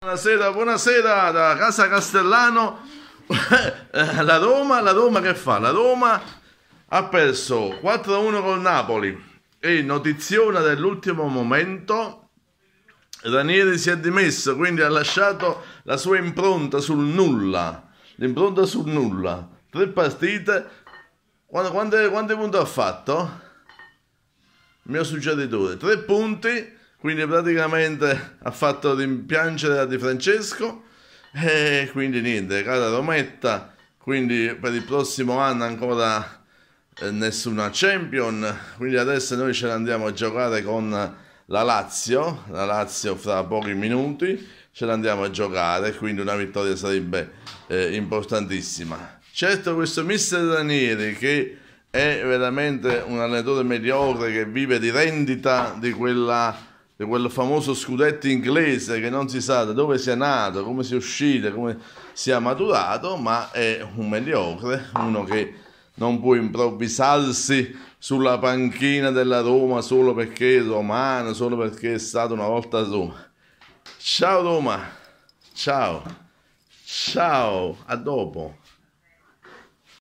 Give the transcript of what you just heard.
Buonasera, buonasera da Casa Castellano la Roma, la Roma che fa? La Roma ha perso 4-1 col Napoli e notiziona dell'ultimo momento Ranieri si è dimesso quindi ha lasciato la sua impronta sul nulla l'impronta sul nulla tre partite quante punti ha fatto? il mio suggeritore tre punti quindi praticamente ha fatto rimpiangere la Di Francesco e quindi niente, cara Rometta, quindi per il prossimo anno ancora eh, nessuna Champion, quindi adesso noi ce l'andiamo a giocare con la Lazio, la Lazio fra pochi minuti ce l'andiamo a giocare, quindi una vittoria sarebbe eh, importantissima. Certo questo mister Ranieri che è veramente un allenatore mediocre che vive di rendita di quella di quel famoso scudetto inglese che non si sa da dove sia nato, come sia uscito, come sia maturato, ma è un mediocre, uno che non può improvvisarsi sulla panchina della Roma solo perché è romano, solo perché è stato una volta a Roma. Ciao Roma, ciao, ciao, a dopo.